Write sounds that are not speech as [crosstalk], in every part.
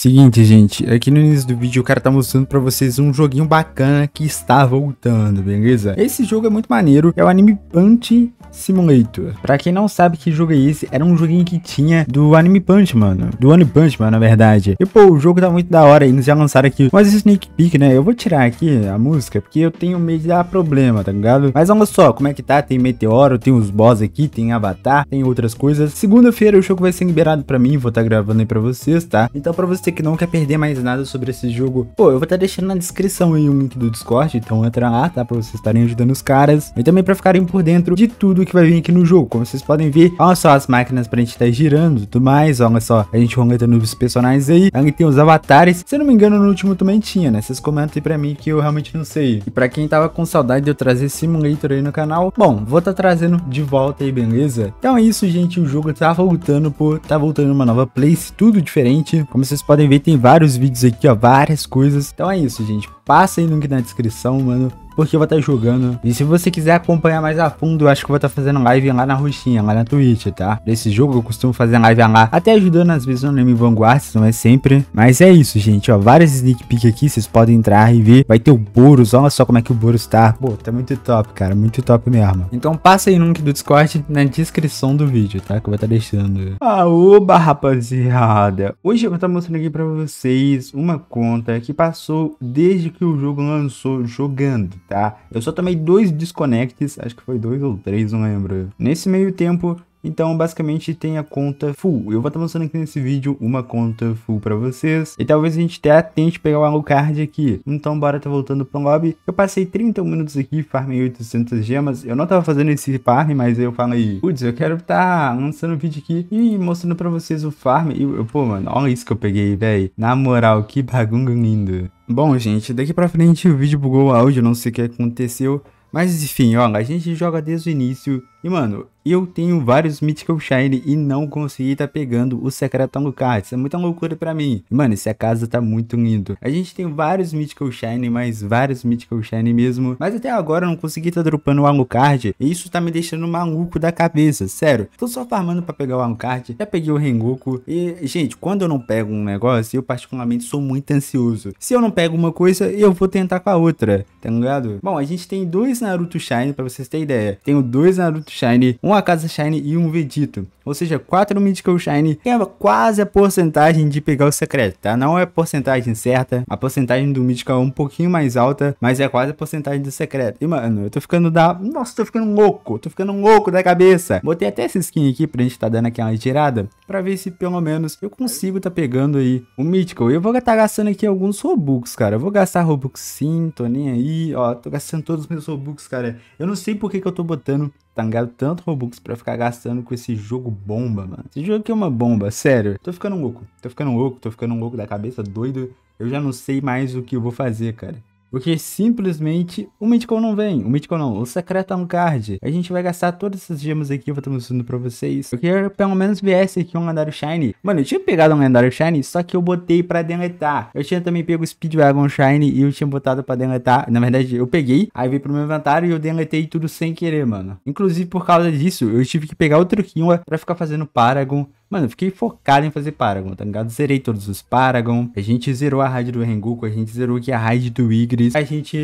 Seguinte, gente, aqui no início do vídeo o cara tá mostrando pra vocês um joguinho bacana que está voltando, beleza? Esse jogo é muito maneiro, é o Anime Punch Simulator. Pra quem não sabe que jogo é esse, era um joguinho que tinha do Anime Punch, mano. Do One Punch mano na verdade. E, pô, o jogo tá muito da hora, eles já lançaram aqui mas esse sneak peek, né? Eu vou tirar aqui a música, porque eu tenho medo de dar problema, tá ligado? Mas olha só, como é que tá? Tem Meteoro, tem os boss aqui, tem Avatar, tem outras coisas. Segunda-feira o jogo vai ser liberado pra mim, vou estar tá gravando aí pra vocês, tá? Então pra vocês você que não quer perder mais nada sobre esse jogo, pô, eu vou estar tá deixando na descrição aí o link do Discord, então entra lá, tá? Pra vocês estarem ajudando os caras e também pra ficarem por dentro de tudo que vai vir aqui no jogo. Como vocês podem ver, olha só as máquinas pra gente estar tá girando e tudo mais, olha só, a gente rolando os personagens aí, ali tem os avatares, se eu não me engano no último também tinha, né? Vocês comentam aí pra mim que eu realmente não sei. E pra quem tava com saudade de eu trazer Simulator aí no canal, bom, vou estar tá trazendo de volta aí, beleza? Então é isso, gente, o jogo tá voltando, pô, tá voltando uma nova place, tudo diferente, como vocês podem podem ver, tem vários vídeos aqui, ó, várias coisas. Então é isso, gente. Passa aí no link na descrição, mano porque eu vou estar jogando. E se você quiser acompanhar mais a fundo, eu acho que eu vou estar fazendo live lá na roxinha, lá na Twitch, tá? Desse jogo eu costumo fazer live lá, até ajudando às vezes no anime Vanguard, não é sempre. Mas é isso, gente, ó, várias sneak peek aqui, vocês podem entrar e ver. Vai ter o Boros, olha só como é que o Boros tá. Pô, tá muito top, cara, muito top mesmo. Então passa aí no link do Discord na descrição do vídeo, tá? Que eu vou estar deixando. Ah, oba, rapaziada. Hoje eu vou estar mostrando aqui pra vocês uma conta que passou desde que o jogo lançou jogando tá? Eu só tomei dois desconects, acho que foi dois ou três, não lembro. Nesse meio tempo, então, basicamente, tem a conta full. Eu vou estar mostrando aqui nesse vídeo uma conta full para vocês. E talvez a gente até tente pegar o Alucard aqui. Então, bora tá voltando pro lobby. Eu passei 30 minutos aqui, farmei 800 gemas. Eu não tava fazendo esse farm, mas aí eu falei, putz, eu quero tá lançando o um vídeo aqui e mostrando para vocês o farm. E, eu, pô, mano, olha isso que eu peguei, velho. Na moral, que bagunga lindo. Bom, gente, daqui pra frente o vídeo bugou o áudio, não sei o que aconteceu. Mas enfim, olha, a gente joga desde o início e mano, eu tenho vários Mythical Shine e não consegui tá pegando o secreto Alucard. Isso é muita loucura pra mim. mano, esse acaso tá muito lindo. A gente tem vários Mythical Shine, mas vários Mythical Shine mesmo. Mas até agora eu não consegui tá dropando o Alucard. E isso tá me deixando maluco da cabeça, sério. Tô só farmando pra pegar o Alucard. Já peguei o Rengoku. E, gente, quando eu não pego um negócio, eu particularmente sou muito ansioso. Se eu não pego uma coisa, eu vou tentar com a outra, tá ligado? Bom, a gente tem dois Naruto Shine, pra vocês terem ideia. Tenho dois Naruto Shiny, uma Casa Shiny e um Vegeta. Ou seja, 4 Mythical Shine é quase a porcentagem de pegar o secreto, tá? Não é a porcentagem certa, a porcentagem do Mythical é um pouquinho mais alta, mas é quase a porcentagem do secreto. E mano, eu tô ficando da... Nossa, tô ficando louco, tô ficando louco da cabeça. Botei até essa skin aqui pra gente tá dando aquela girada, pra ver se pelo menos eu consigo tá pegando aí o Mythical. Eu vou estar tá gastando aqui alguns Robux, cara. Eu vou gastar Robux sim, tô nem aí, ó, tô gastando todos os meus Robux, cara. Eu não sei por que que eu tô botando, tá ligado? Tanto Robux pra ficar gastando com esse jogo bomba, mano. Esse jogo aqui é uma bomba, sério. Tô ficando louco, tô ficando louco, tô ficando louco da cabeça, doido. Eu já não sei mais o que eu vou fazer, cara. Porque simplesmente o Mythical não vem. O Mythical não, o secreto é um card. A gente vai gastar todas essas gemas aqui, eu vou estar mostrando pra vocês. Eu queria pelo menos viesse aqui um lendário Shine. Mano, eu tinha pegado um lendário Shine, só que eu botei pra deletar. Eu tinha também pego o Speedwagon Shine e eu tinha botado pra deletar. Na verdade, eu peguei, aí veio pro meu inventário e eu deletei tudo sem querer, mano. Inclusive, por causa disso, eu tive que pegar outro Kinwa pra ficar fazendo Paragon Mano, eu fiquei focado em fazer Paragon, tá ligado? Zerei todos os Paragon. A gente zerou a raid do Rengoku, a gente zerou aqui a raid do Igris. A gente...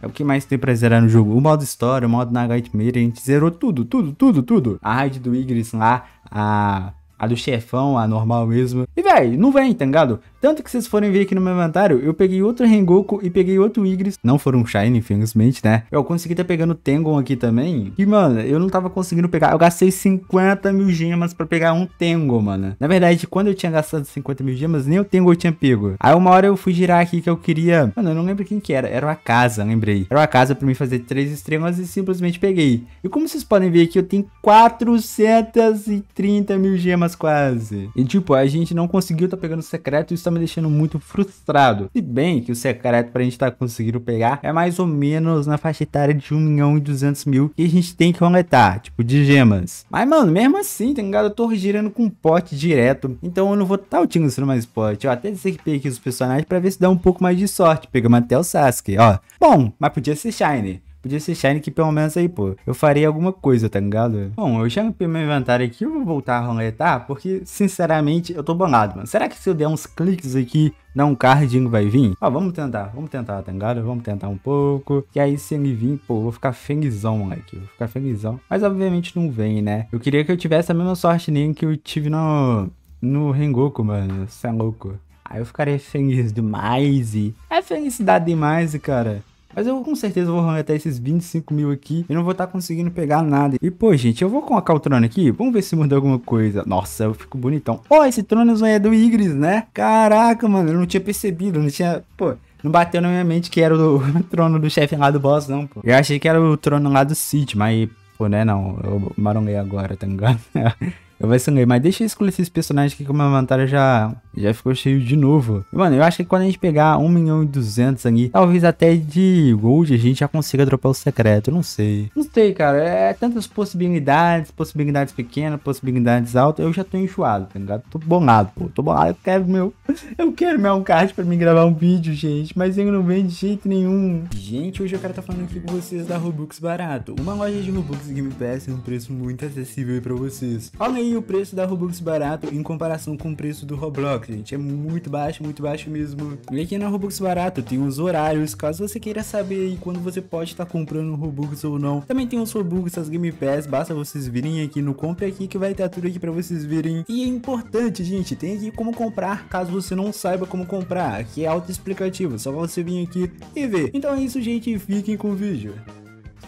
É o que mais tem pra zerar no jogo. O modo história, o modo Nagait a gente zerou tudo, tudo, tudo, tudo. A raid do Igris lá, a... A do chefão, a normal mesmo. E, velho, não vem, tá ligado? Tanto que vocês forem ver aqui no meu inventário, eu peguei outro Rengoku e peguei outro Igris. Não foram Shiny, infelizmente, né? Eu consegui tá pegando Tengon aqui também. E, mano, eu não tava conseguindo pegar. Eu gastei 50 mil gemas pra pegar um Tengon, mano. Na verdade, quando eu tinha gastado 50 mil gemas, nem o Tengon eu tinha pego. Aí uma hora eu fui girar aqui que eu queria... Mano, eu não lembro quem que era. Era uma casa, lembrei. Era uma casa pra mim fazer três estrelas e simplesmente peguei. E como vocês podem ver aqui, eu tenho 430 mil gemas quase. E, tipo, a gente não conseguiu tá pegando secreto e Está me deixando muito frustrado. Se bem que o secreto pra gente tá conseguindo pegar é mais ou menos na faixa etária de 1 milhão e 200 mil que a gente tem que coletar, tipo, de gemas. Mas, mano, mesmo assim, tem tá um Eu tô girando com um pote direto, então eu não vou estar tá utilizando mais pote. Eu até desequipei aqui os personagens pra ver se dá um pouco mais de sorte. Pegamos até o Sasuke, ó. Bom, mas podia ser Shiny. Podia ser Shine que pelo menos aí, pô, eu faria alguma coisa, tá ligado? Bom, eu já limpei meu inventário aqui, eu vou voltar a roletar, porque, sinceramente, eu tô bangado, mano. Será que se eu der uns cliques aqui, não um cardinho vai vir? Ó, vamos tentar, vamos tentar, tá ligado? Vamos tentar um pouco. E aí, se ele vir, pô, eu vou ficar felizão, moleque. vou ficar felizão. Mas, obviamente, não vem, né? Eu queria que eu tivesse a mesma sorte nem que eu tive no... No Rengoku, mano. Você é louco. Aí eu ficaria feliz demais e... É felicidade demais, cara. Mas eu com certeza vou ranquear até esses 25 mil aqui e não vou estar tá conseguindo pegar nada. E, pô, gente, eu vou colocar o trono aqui. Vamos ver se muda alguma coisa. Nossa, eu fico bonitão. Ó, oh, esse trono é do Igris, né? Caraca, mano, eu não tinha percebido, não tinha... Pô, não bateu na minha mente que era o [laughs] trono do chefe lá do boss, não, pô. Eu achei que era o trono lá do Cid, mas, pô, né, não. Eu maronguei agora, tá ligado? [laughs] Eu vai sangue. Mas deixa eu escolher esses personagens aqui que o meu inventário já, já ficou cheio de novo. mano, eu acho que quando a gente pegar 1 milhão e 200 aqui, talvez até de gold a gente já consiga dropar o secreto. Eu não sei. Não sei, cara. É tantas possibilidades, possibilidades pequenas, possibilidades altas. Eu já tô enjoado, tá ligado? Tô bolado, pô. Tô bolado. Eu quero meu... [laughs] Eu quero meu um card pra mim gravar um vídeo, gente. Mas ele não vem de jeito nenhum. Gente, hoje eu quero tá falando aqui com vocês da Robux Barato. Uma loja de Robux Game Pass um preço muito acessível aí pra vocês. Olha aí Olhem o preço da Robux barato em comparação com o preço do Roblox, gente. É muito baixo, muito baixo mesmo. E aqui na Robux barato tem os horários, caso você queira saber quando você pode estar tá comprando Robux ou não. Também tem os Robux, as Game Pass, basta vocês virem aqui no Compre Aqui que vai estar tudo aqui para vocês verem. E é importante, gente, tem aqui como comprar, caso você não saiba como comprar, que é auto-explicativo, é só você vir aqui e ver. Então é isso, gente, fiquem com o vídeo.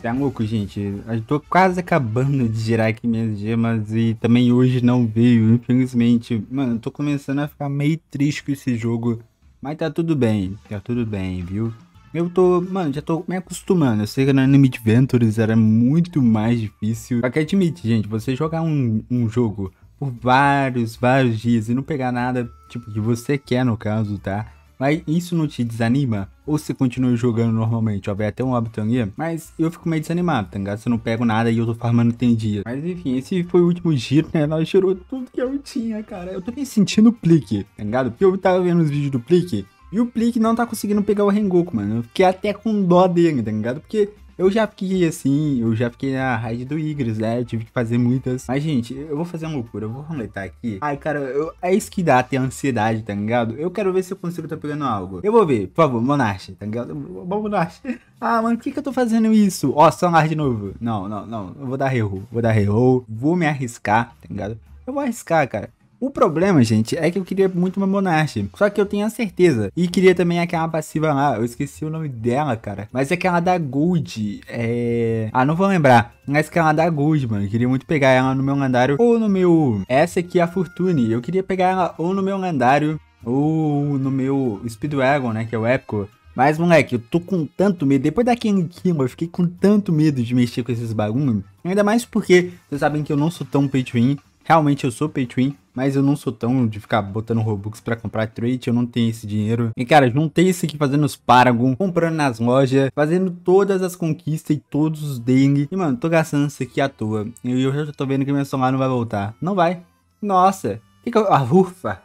Tá é louco, gente? Eu tô quase acabando de girar aqui minhas gemas e também hoje não veio, infelizmente. Mano, eu tô começando a ficar meio triste com esse jogo, mas tá tudo bem, tá tudo bem, viu? Eu tô, mano, já tô me acostumando. Eu sei que no Anime Adventures era muito mais difícil. Só que admite, gente, você jogar um, um jogo por vários, vários dias e não pegar nada, tipo, que você quer no caso, tá? Mas isso não te desanima? ou se continua jogando normalmente, ó, vai até um Obtangê, mas eu fico meio desanimado, tá ligado? Se eu não pego nada e eu tô farmando tem dia. Mas enfim, esse foi o último giro, né? Nós tirou tudo que eu tinha, cara. Eu tô me sentindo plique, tá ligado? Porque eu tava vendo os vídeos do plique, e o Plique não tá conseguindo pegar o Rengoku, mano. Eu fiquei até com dó dele, tá ligado? Porque eu já fiquei assim, eu já fiquei na raid do Igris, né? Eu tive que fazer muitas. Mas, gente, eu vou fazer uma loucura, eu vou roletar aqui. Ai, cara, eu... é isso que dá ter ansiedade, tá ligado? Eu quero ver se eu consigo tá pegando algo. Eu vou ver, por favor, Monarch, tá ligado? Bom, Monarch. [laughs] Ah, mano, por que, que eu tô fazendo isso? Ó, oh, Sonar de novo. Não, não, não. Eu vou dar reroll. Vou dar reroll. Vou me arriscar, tá ligado? Eu vou arriscar, cara. O problema, gente, é que eu queria muito uma monarca Só que eu tenho a certeza. E queria também aquela passiva lá. Eu esqueci o nome dela, cara. Mas é aquela da Gold. É. Ah, não vou lembrar. Mas é aquela da Gold, mano. Eu queria muito pegar ela no meu lendário ou no meu. Essa aqui é a Fortune. Eu queria pegar ela ou no meu lendário ou no meu Speedwagon, né? Que é o epico Mas, moleque, eu tô com tanto medo. Depois daquele Kimo, eu fiquei com tanto medo de mexer com esses bagulho. Ainda mais porque vocês sabem que eu não sou tão pay to win. Realmente eu sou pay to win. Mas eu não sou tão de ficar botando Robux pra comprar trade, eu não tenho esse dinheiro. E cara, juntei isso aqui fazendo os Paragon, comprando nas lojas, fazendo todas as conquistas e todos os dengue. E mano, tô gastando isso aqui à toa. E eu já tô vendo que meu celular não vai voltar. Não vai. Nossa. Que que eu... Ah, ufa.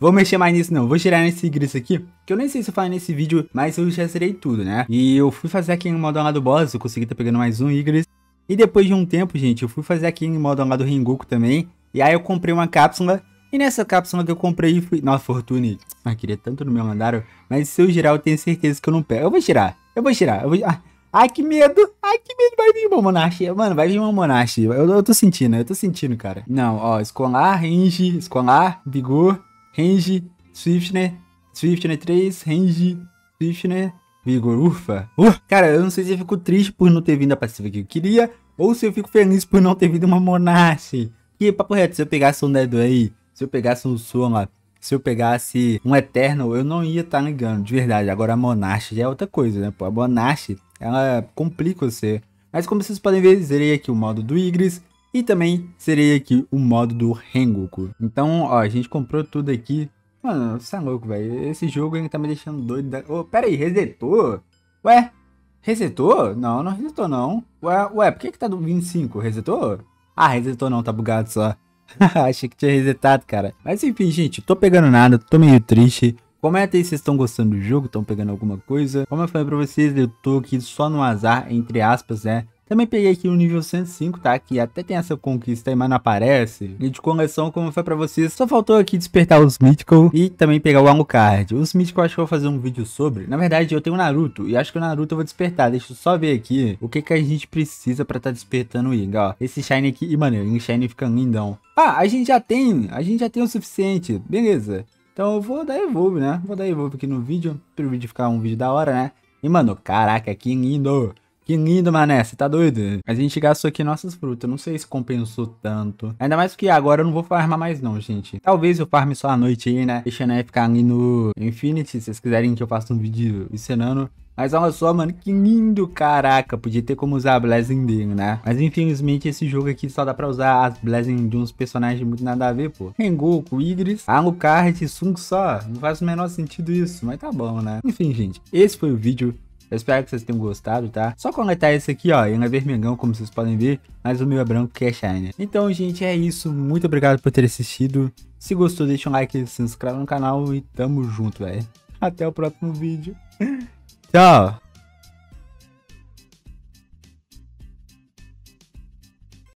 Vou mexer mais nisso não, vou tirar nesse gris aqui Que eu nem sei se eu falei nesse vídeo, mas eu já serei tudo, né E eu fui fazer aqui no modo lá do boss, eu consegui tá pegando mais um Igris E depois de um tempo, gente, eu fui fazer aqui no modo lá do Rengoku também e aí eu comprei uma cápsula. E nessa cápsula que eu comprei fui. Nossa, Fortune. Ah, queria tanto no meu mandário. Mas se eu girar, eu tenho certeza que eu não pego. Eu vou girar. Eu vou girar. Eu vou... Ah, ai, que medo. Ai, que medo. Vai vir uma monarquia. Mano, vai vir uma monarquia. Eu, eu tô sentindo, eu tô sentindo, cara. Não, ó. Escolar, range. Escolar, vigor, range, swiftner. Swiftner 3, range, swiftner, vigor. Ufa. Uh, cara, eu não sei se eu fico triste por não ter vindo a passiva que eu queria. Ou se eu fico feliz por não ter vindo uma monarquia. Que papo reto, se eu pegasse um Dead aí, se eu pegasse um Soma, se eu pegasse um eterno eu não ia estar tá ligando, de verdade. Agora a Monash já é outra coisa, né? Pô, a Monash, ela complica você. Mas como vocês podem ver, zerei aqui o modo do Igris e também zerei aqui o modo do Rengoku. Então, ó, a gente comprou tudo aqui. Mano, você tá louco, velho. Esse jogo ainda tá me deixando doido. Da... Oh, pera aí, resetou? Ué? Resetou? Não, não resetou não. Ué, ué por que que tá do 25? Resetou? Ah, resetou não, tá bugado só. [laughs] Achei que tinha resetado, cara. Mas enfim, gente, tô pegando nada, tô meio triste. Comenta aí se vocês estão gostando do jogo, estão pegando alguma coisa. Como eu falei pra vocês, eu tô aqui só no azar, entre aspas, né? Também peguei aqui o nível 105, tá? Que até tem essa conquista aí, mas não aparece. E de coleção, como foi pra vocês, só faltou aqui despertar os Mythical e também pegar o Alucard. Os Mythical acho que eu vou fazer um vídeo sobre. Na verdade, eu tenho o Naruto e acho que o Naruto eu vou despertar. Deixa eu só ver aqui o que que a gente precisa pra tá despertando o Iga, ó. Esse Shine aqui, e mano, o Shine fica lindão. Ah, a gente já tem, a gente já tem o suficiente, beleza. Então eu vou dar Evolve, né? Vou dar Evolve aqui no vídeo, pro vídeo ficar um vídeo da hora, né? E mano, caraca, que lindo! Que lindo, mané, você tá doido? Mas a gente gastou aqui nossas frutas, não sei se compensou tanto. Ainda mais que agora eu não vou farmar mais não, gente. Talvez eu farme só à noite aí, né? Deixando né, aí ficar ali no Infinity, se vocês quiserem que eu faça um vídeo ensinando mas olha só, mano, que lindo, caraca. Podia ter como usar a Blessing dele, né? Mas infelizmente esse jogo aqui só dá pra usar as Blessing de uns personagens muito nada a ver, pô. Rengoku, Igris, Alucard, Sung só. Não faz o menor sentido isso, mas tá bom, né? Enfim, gente, esse foi o vídeo. Eu espero que vocês tenham gostado, tá? Só coletar esse aqui, ó. Ele é vermelhão, como vocês podem ver. Mas o meu é branco, que é Shiner. Então, gente, é isso. Muito obrigado por ter assistido. Se gostou, deixa um like, se inscreve no canal. E tamo junto, velho. Até o próximo vídeo. [laughs] Tchau.